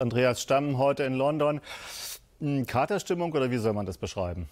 Andreas Stamm heute in London. Hm, Katerstimmung oder wie soll man das beschreiben?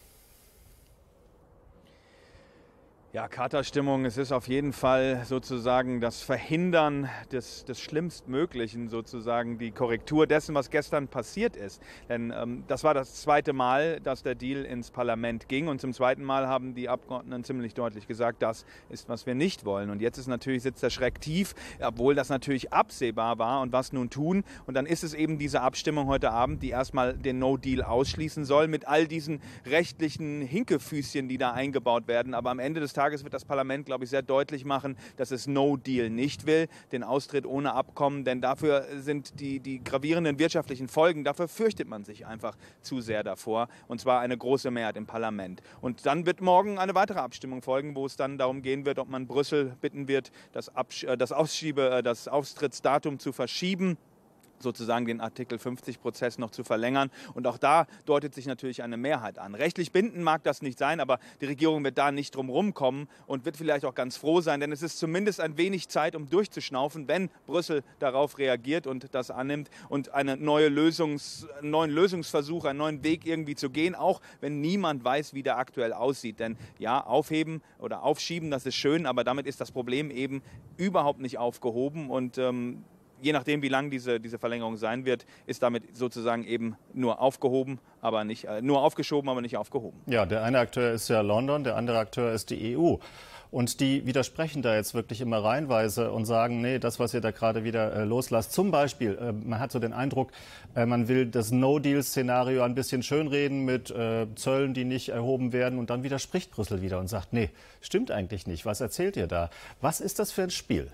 Ja, Katerstimmung, es ist auf jeden Fall sozusagen das Verhindern des, des Schlimmstmöglichen, sozusagen die Korrektur dessen, was gestern passiert ist. Denn ähm, das war das zweite Mal, dass der Deal ins Parlament ging und zum zweiten Mal haben die Abgeordneten ziemlich deutlich gesagt, das ist, was wir nicht wollen. Und jetzt ist natürlich, sitzt der Schreck tief, obwohl das natürlich absehbar war und was nun tun. Und dann ist es eben diese Abstimmung heute Abend, die erstmal den No-Deal ausschließen soll mit all diesen rechtlichen Hinkefüßchen, die da eingebaut werden. Aber am Ende des Tages Tages wird das Parlament, glaube ich, sehr deutlich machen, dass es No Deal nicht will, den Austritt ohne Abkommen, denn dafür sind die, die gravierenden wirtschaftlichen Folgen, dafür fürchtet man sich einfach zu sehr davor, und zwar eine große Mehrheit im Parlament. Und dann wird morgen eine weitere Abstimmung folgen, wo es dann darum gehen wird, ob man Brüssel bitten wird, das, Absch äh, das, Ausschiebe, äh, das Austrittsdatum zu verschieben sozusagen den Artikel 50-Prozess noch zu verlängern. Und auch da deutet sich natürlich eine Mehrheit an. Rechtlich bindend mag das nicht sein, aber die Regierung wird da nicht drum kommen und wird vielleicht auch ganz froh sein, denn es ist zumindest ein wenig Zeit, um durchzuschnaufen, wenn Brüssel darauf reagiert und das annimmt und eine neue Lösungs, einen neuen Lösungsversuch, einen neuen Weg irgendwie zu gehen, auch wenn niemand weiß, wie der aktuell aussieht. Denn ja, aufheben oder aufschieben, das ist schön, aber damit ist das Problem eben überhaupt nicht aufgehoben und ähm, je nachdem, wie lang diese, diese Verlängerung sein wird, ist damit sozusagen eben nur aufgehoben, aber nicht, äh, nur aufgeschoben, aber nicht aufgehoben. Ja, der eine Akteur ist ja London, der andere Akteur ist die EU. Und die widersprechen da jetzt wirklich immer reinweise und sagen, nee, das, was ihr da gerade wieder äh, loslasst. Zum Beispiel, äh, man hat so den Eindruck, äh, man will das No-Deal-Szenario ein bisschen schönreden mit äh, Zöllen, die nicht erhoben werden. Und dann widerspricht Brüssel wieder und sagt, nee, stimmt eigentlich nicht. Was erzählt ihr da? Was ist das für ein Spiel?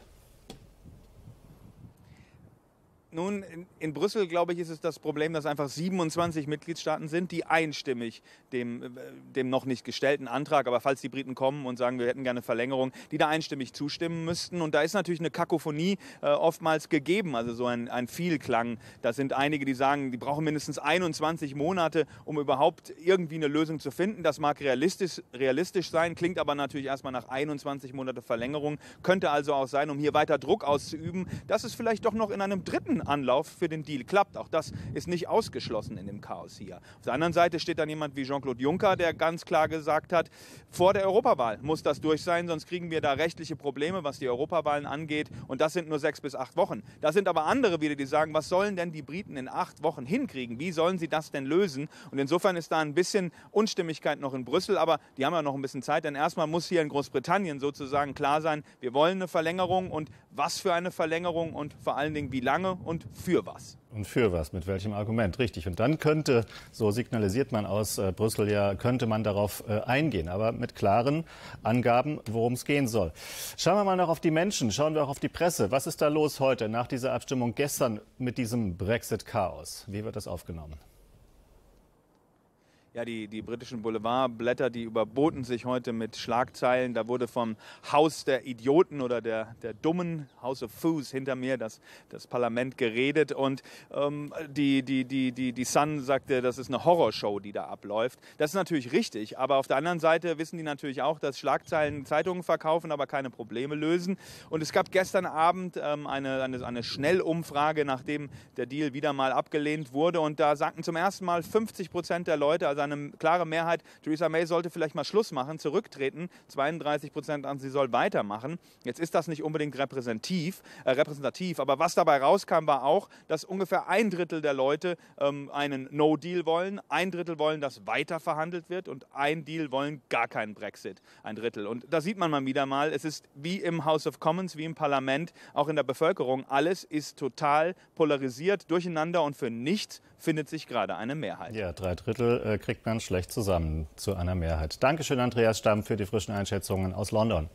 Nun, in, in, Brüssel, glaube ich, ist es das Problem, dass einfach 27 Mitgliedstaaten sind, die einstimmig dem, äh, dem noch nicht gestellten Antrag, aber falls die Briten kommen und sagen, wir hätten gerne Verlängerung, die da einstimmig zustimmen müssten. Und da ist natürlich eine Kakophonie äh, oftmals gegeben, also so ein, ein Vielklang. Da sind einige, die sagen, die brauchen mindestens 21 Monate, um überhaupt irgendwie eine Lösung zu finden. Das mag realistisch, realistisch sein, klingt aber natürlich erstmal nach 21 Monate Verlängerung. Könnte also auch sein, um hier weiter Druck auszuüben, dass es vielleicht doch noch in einem dritten Anlauf für den Deal klappt. Auch das ist nicht ausgeschlossen in dem Chaos hier. Auf der anderen Seite steht dann jemand wie Jean-Claude Juncker, der ganz klar gesagt hat, vor der Europawahl muss das durch sein, sonst kriegen wir da rechtliche Probleme, was die Europawahlen angeht. Und das sind nur sechs bis acht Wochen. Da sind aber andere wieder, die sagen, was sollen denn die Briten in acht Wochen hinkriegen? Wie sollen sie das denn lösen? Und insofern ist da ein bisschen Unstimmigkeit noch in Brüssel, aber die haben ja noch ein bisschen Zeit, denn erstmal muss hier in Großbritannien sozusagen klar sein, wir wollen eine Verlängerung und was für eine Verlängerung und vor allen Dingen wie lange und und für was. Und für was, mit welchem Argument, richtig. Und dann könnte, so signalisiert man aus äh, Brüssel ja, könnte man darauf äh, eingehen, aber mit klaren Angaben, worum es gehen soll. Schauen wir mal noch auf die Menschen, schauen wir auch auf die Presse. Was ist da los heute nach dieser Abstimmung gestern mit diesem Brexit-Chaos? Wie wird das aufgenommen? Ja, die, die britischen Boulevardblätter, die überboten sich heute mit Schlagzeilen. Da wurde vom Haus der Idioten oder der, der Dummen, House of Fools, hinter mir das, das Parlament geredet. Und ähm, die, die, die, die, die Sun sagte, das ist eine Horrorshow, die da abläuft. Das ist natürlich richtig, aber auf der anderen Seite wissen die natürlich auch, dass Schlagzeilen Zeitungen verkaufen, aber keine Probleme lösen. Und es gab gestern Abend ähm, eine, eine, eine Schnellumfrage, nachdem der Deal wieder mal abgelehnt wurde. Und da sagten zum ersten Mal 50 Prozent der Leute, also eine klare Mehrheit, Theresa May sollte vielleicht mal Schluss machen, zurücktreten. 32 Prozent an, sie soll weitermachen. Jetzt ist das nicht unbedingt repräsentativ, äh, repräsentativ, aber was dabei rauskam, war auch, dass ungefähr ein Drittel der Leute ähm, einen No-Deal wollen, ein Drittel wollen, dass weiter verhandelt wird und ein Deal wollen gar keinen Brexit, ein Drittel. Und da sieht man mal wieder mal, es ist wie im House of Commons, wie im Parlament, auch in der Bevölkerung, alles ist total polarisiert, durcheinander und für nichts findet sich gerade eine Mehrheit. Ja, drei Drittel äh, kriegt man schlecht zusammen zu einer Mehrheit. Dankeschön, Andreas Stamm, für die frischen Einschätzungen aus London.